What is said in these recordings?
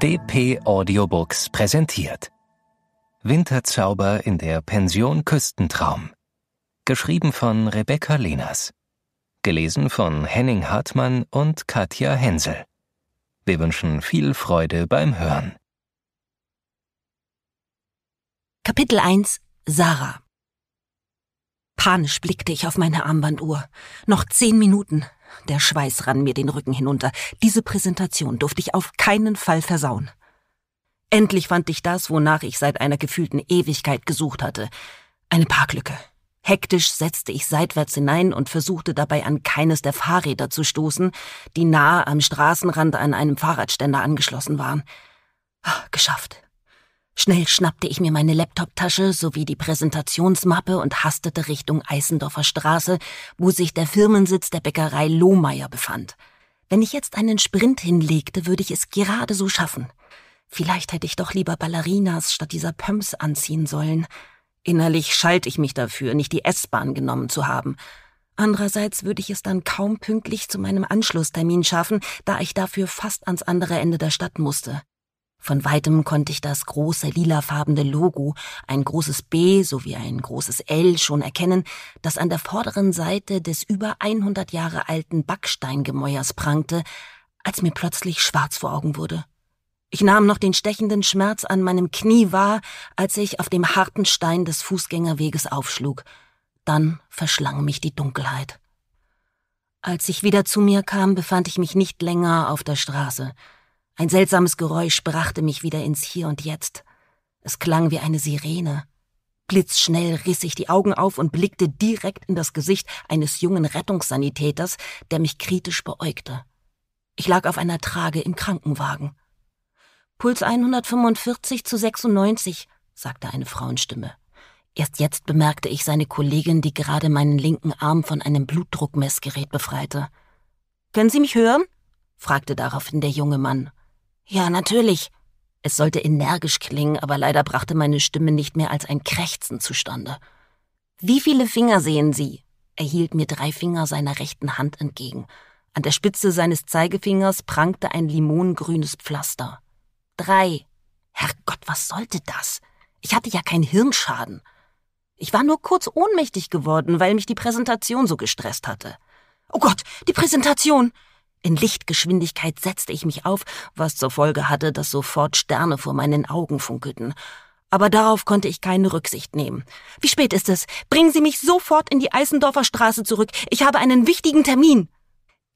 DP Audiobooks präsentiert. Winterzauber in der Pension Küstentraum. Geschrieben von Rebecca Lenas. Gelesen von Henning Hartmann und Katja Hensel. Wir wünschen viel Freude beim Hören. Kapitel 1 Sarah Panisch blickte ich auf meine Armbanduhr. Noch zehn Minuten. Der Schweiß rann mir den Rücken hinunter. Diese Präsentation durfte ich auf keinen Fall versauen. Endlich fand ich das, wonach ich seit einer gefühlten Ewigkeit gesucht hatte. Eine Parklücke. Hektisch setzte ich seitwärts hinein und versuchte dabei an keines der Fahrräder zu stoßen, die nahe am Straßenrand an einem Fahrradständer angeschlossen waren. Ah, geschafft. Schnell schnappte ich mir meine Laptoptasche sowie die Präsentationsmappe und hastete Richtung Eisendorfer Straße, wo sich der Firmensitz der Bäckerei Lohmeier befand. Wenn ich jetzt einen Sprint hinlegte, würde ich es gerade so schaffen. Vielleicht hätte ich doch lieber Ballerinas statt dieser Pumps anziehen sollen. Innerlich schalt ich mich dafür, nicht die S-Bahn genommen zu haben. Andererseits würde ich es dann kaum pünktlich zu meinem Anschlusstermin schaffen, da ich dafür fast ans andere Ende der Stadt musste. Von weitem konnte ich das große lilafarbene Logo, ein großes B sowie ein großes L schon erkennen, das an der vorderen Seite des über 100 Jahre alten Backsteingemäuers prangte, als mir plötzlich schwarz vor Augen wurde. Ich nahm noch den stechenden Schmerz an meinem Knie wahr, als ich auf dem harten Stein des Fußgängerweges aufschlug. Dann verschlang mich die Dunkelheit. Als ich wieder zu mir kam, befand ich mich nicht länger auf der Straße. Ein seltsames Geräusch brachte mich wieder ins Hier und Jetzt. Es klang wie eine Sirene. Blitzschnell riss ich die Augen auf und blickte direkt in das Gesicht eines jungen Rettungssanitäters, der mich kritisch beäugte. Ich lag auf einer Trage im Krankenwagen. Puls 145 zu 96, sagte eine Frauenstimme. Erst jetzt bemerkte ich seine Kollegin, die gerade meinen linken Arm von einem Blutdruckmessgerät befreite. Können Sie mich hören? fragte daraufhin der junge Mann. Ja, natürlich. Es sollte energisch klingen, aber leider brachte meine Stimme nicht mehr als ein Krächzen zustande. Wie viele Finger sehen Sie? Er hielt mir drei Finger seiner rechten Hand entgegen. An der Spitze seines Zeigefingers prangte ein limongrünes Pflaster. Drei. Herrgott, was sollte das? Ich hatte ja keinen Hirnschaden. Ich war nur kurz ohnmächtig geworden, weil mich die Präsentation so gestresst hatte. Oh Gott, die Präsentation. In Lichtgeschwindigkeit setzte ich mich auf, was zur Folge hatte, dass sofort Sterne vor meinen Augen funkelten. Aber darauf konnte ich keine Rücksicht nehmen. Wie spät ist es? Bringen Sie mich sofort in die Eisendorfer Straße zurück. Ich habe einen wichtigen Termin.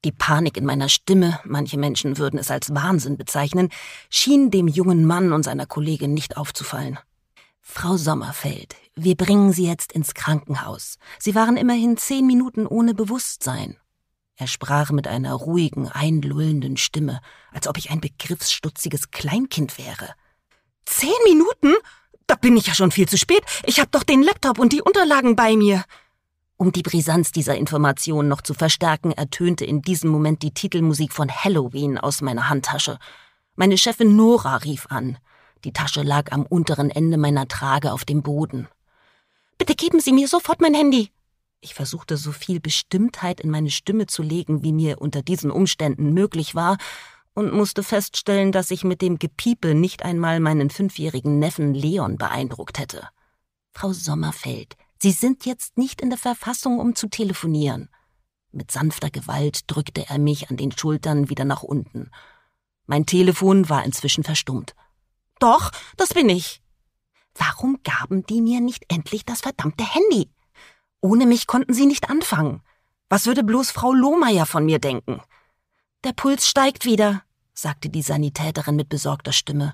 Die Panik in meiner Stimme, manche Menschen würden es als Wahnsinn bezeichnen, schien dem jungen Mann und seiner Kollegin nicht aufzufallen. Frau Sommerfeld, wir bringen Sie jetzt ins Krankenhaus. Sie waren immerhin zehn Minuten ohne Bewusstsein. Er sprach mit einer ruhigen, einlullenden Stimme, als ob ich ein begriffsstutziges Kleinkind wäre. Zehn Minuten? Da bin ich ja schon viel zu spät. Ich hab doch den Laptop und die Unterlagen bei mir. Um die Brisanz dieser Information noch zu verstärken, ertönte in diesem Moment die Titelmusik von Halloween aus meiner Handtasche. Meine Chefin Nora rief an. Die Tasche lag am unteren Ende meiner Trage auf dem Boden. Bitte geben Sie mir sofort mein Handy, ich versuchte so viel Bestimmtheit in meine Stimme zu legen, wie mir unter diesen Umständen möglich war, und musste feststellen, dass ich mit dem Gepiepe nicht einmal meinen fünfjährigen Neffen Leon beeindruckt hätte. Frau Sommerfeld, Sie sind jetzt nicht in der Verfassung, um zu telefonieren. Mit sanfter Gewalt drückte er mich an den Schultern wieder nach unten. Mein Telefon war inzwischen verstummt. Doch, das bin ich. Warum gaben die mir nicht endlich das verdammte Handy? Ohne mich konnten sie nicht anfangen. Was würde bloß Frau Lohmeier von mir denken? Der Puls steigt wieder, sagte die Sanitäterin mit besorgter Stimme.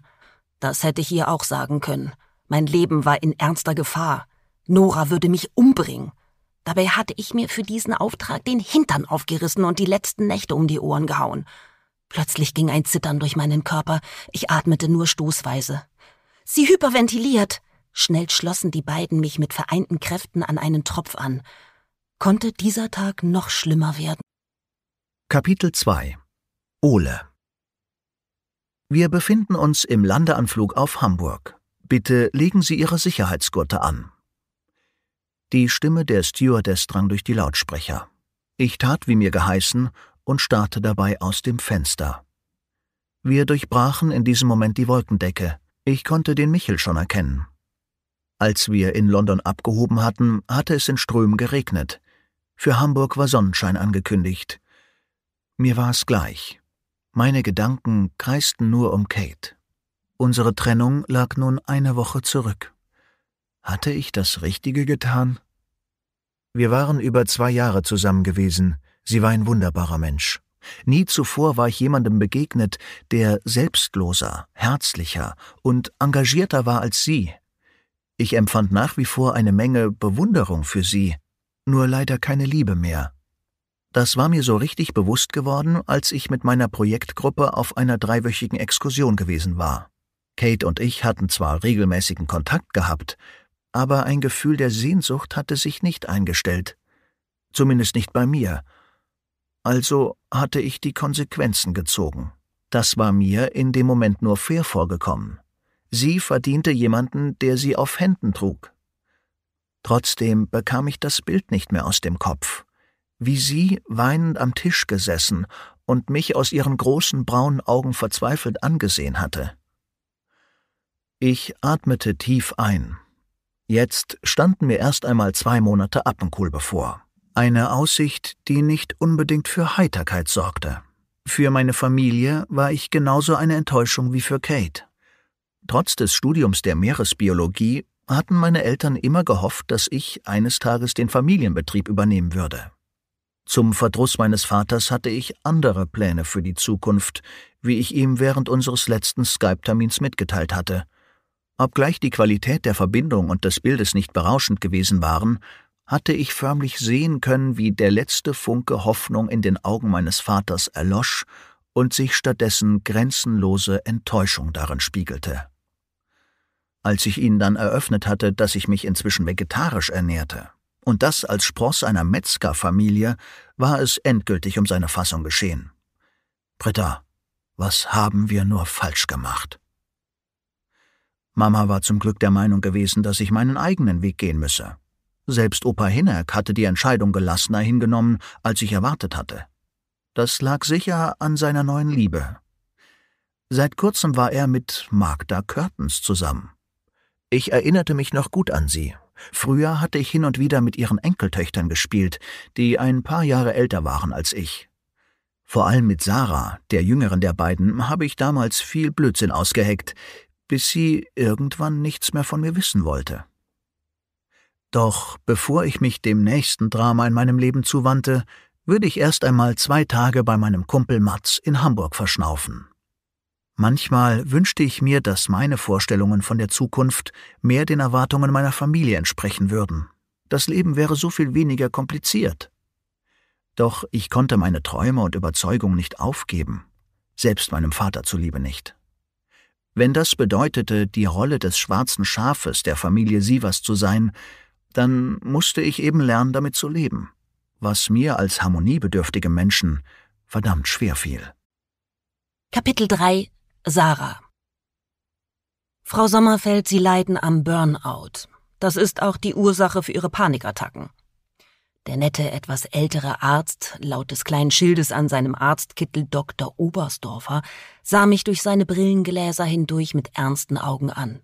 Das hätte ich ihr auch sagen können. Mein Leben war in ernster Gefahr. Nora würde mich umbringen. Dabei hatte ich mir für diesen Auftrag den Hintern aufgerissen und die letzten Nächte um die Ohren gehauen. Plötzlich ging ein Zittern durch meinen Körper. Ich atmete nur stoßweise. Sie hyperventiliert, Schnell schlossen die beiden mich mit vereinten Kräften an einen Tropf an. Konnte dieser Tag noch schlimmer werden? Kapitel 2 Ole Wir befinden uns im Landeanflug auf Hamburg. Bitte legen Sie Ihre Sicherheitsgurte an. Die Stimme der Stewardess drang durch die Lautsprecher. Ich tat, wie mir geheißen, und starrte dabei aus dem Fenster. Wir durchbrachen in diesem Moment die Wolkendecke. Ich konnte den Michel schon erkennen. Als wir in London abgehoben hatten, hatte es in Strömen geregnet. Für Hamburg war Sonnenschein angekündigt. Mir war es gleich. Meine Gedanken kreisten nur um Kate. Unsere Trennung lag nun eine Woche zurück. Hatte ich das Richtige getan? Wir waren über zwei Jahre zusammen gewesen. Sie war ein wunderbarer Mensch. Nie zuvor war ich jemandem begegnet, der selbstloser, herzlicher und engagierter war als sie. Ich empfand nach wie vor eine Menge Bewunderung für sie, nur leider keine Liebe mehr. Das war mir so richtig bewusst geworden, als ich mit meiner Projektgruppe auf einer dreiwöchigen Exkursion gewesen war. Kate und ich hatten zwar regelmäßigen Kontakt gehabt, aber ein Gefühl der Sehnsucht hatte sich nicht eingestellt, zumindest nicht bei mir. Also hatte ich die Konsequenzen gezogen. Das war mir in dem Moment nur fair vorgekommen. Sie verdiente jemanden, der sie auf Händen trug. Trotzdem bekam ich das Bild nicht mehr aus dem Kopf, wie sie weinend am Tisch gesessen und mich aus ihren großen braunen Augen verzweifelt angesehen hatte. Ich atmete tief ein. Jetzt standen mir erst einmal zwei Monate Appenkohl bevor. Eine Aussicht, die nicht unbedingt für Heiterkeit sorgte. Für meine Familie war ich genauso eine Enttäuschung wie für Kate. Trotz des Studiums der Meeresbiologie hatten meine Eltern immer gehofft, dass ich eines Tages den Familienbetrieb übernehmen würde. Zum Verdruss meines Vaters hatte ich andere Pläne für die Zukunft, wie ich ihm während unseres letzten Skype-Termins mitgeteilt hatte. Obgleich die Qualität der Verbindung und des Bildes nicht berauschend gewesen waren, hatte ich förmlich sehen können, wie der letzte Funke Hoffnung in den Augen meines Vaters erlosch und sich stattdessen grenzenlose Enttäuschung darin spiegelte als ich ihnen dann eröffnet hatte, dass ich mich inzwischen vegetarisch ernährte. Und das als Spross einer Metzgerfamilie war es endgültig um seine Fassung geschehen. Britta, was haben wir nur falsch gemacht? Mama war zum Glück der Meinung gewesen, dass ich meinen eigenen Weg gehen müsse. Selbst Opa Hinnerk hatte die Entscheidung gelassener hingenommen, als ich erwartet hatte. Das lag sicher an seiner neuen Liebe. Seit kurzem war er mit Magda Curtens zusammen. Ich erinnerte mich noch gut an sie. Früher hatte ich hin und wieder mit ihren Enkeltöchtern gespielt, die ein paar Jahre älter waren als ich. Vor allem mit Sarah, der jüngeren der beiden, habe ich damals viel Blödsinn ausgeheckt, bis sie irgendwann nichts mehr von mir wissen wollte. Doch bevor ich mich dem nächsten Drama in meinem Leben zuwandte, würde ich erst einmal zwei Tage bei meinem Kumpel Matz in Hamburg verschnaufen. Manchmal wünschte ich mir, dass meine Vorstellungen von der Zukunft mehr den Erwartungen meiner Familie entsprechen würden. Das Leben wäre so viel weniger kompliziert. Doch ich konnte meine Träume und Überzeugungen nicht aufgeben, selbst meinem Vater zuliebe nicht. Wenn das bedeutete, die Rolle des schwarzen Schafes der Familie Sivas zu sein, dann musste ich eben lernen, damit zu leben, was mir als harmoniebedürftigem Menschen verdammt schwer fiel. Kapitel 3 Sarah. Frau Sommerfeld, Sie leiden am Burnout. Das ist auch die Ursache für Ihre Panikattacken. Der nette, etwas ältere Arzt, laut des kleinen Schildes an seinem Arztkittel Dr. Oberstdorfer, sah mich durch seine Brillengläser hindurch mit ernsten Augen an.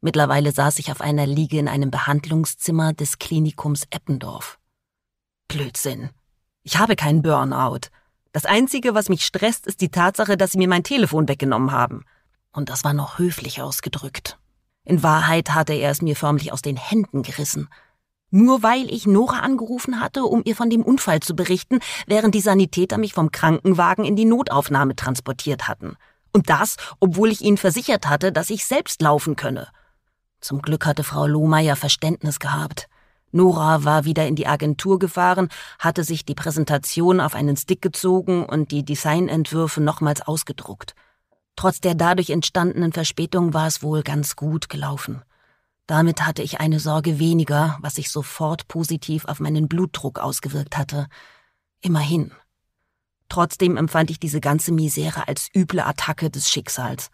Mittlerweile saß ich auf einer Liege in einem Behandlungszimmer des Klinikums Eppendorf. Blödsinn. Ich habe keinen Burnout. Das Einzige, was mich stresst, ist die Tatsache, dass sie mir mein Telefon weggenommen haben. Und das war noch höflich ausgedrückt. In Wahrheit hatte er es mir förmlich aus den Händen gerissen. Nur weil ich Nora angerufen hatte, um ihr von dem Unfall zu berichten, während die Sanitäter mich vom Krankenwagen in die Notaufnahme transportiert hatten. Und das, obwohl ich ihnen versichert hatte, dass ich selbst laufen könne. Zum Glück hatte Frau Lohmeier Verständnis gehabt. Nora war wieder in die Agentur gefahren, hatte sich die Präsentation auf einen Stick gezogen und die Designentwürfe nochmals ausgedruckt. Trotz der dadurch entstandenen Verspätung war es wohl ganz gut gelaufen. Damit hatte ich eine Sorge weniger, was sich sofort positiv auf meinen Blutdruck ausgewirkt hatte. Immerhin. Trotzdem empfand ich diese ganze Misere als üble Attacke des Schicksals.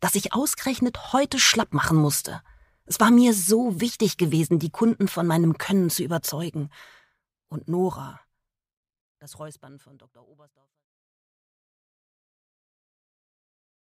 Dass ich ausgerechnet heute schlapp machen musste. Es war mir so wichtig gewesen, die Kunden von meinem Können zu überzeugen. Und Nora. Das Räuspern von Dr. Oberstdorf.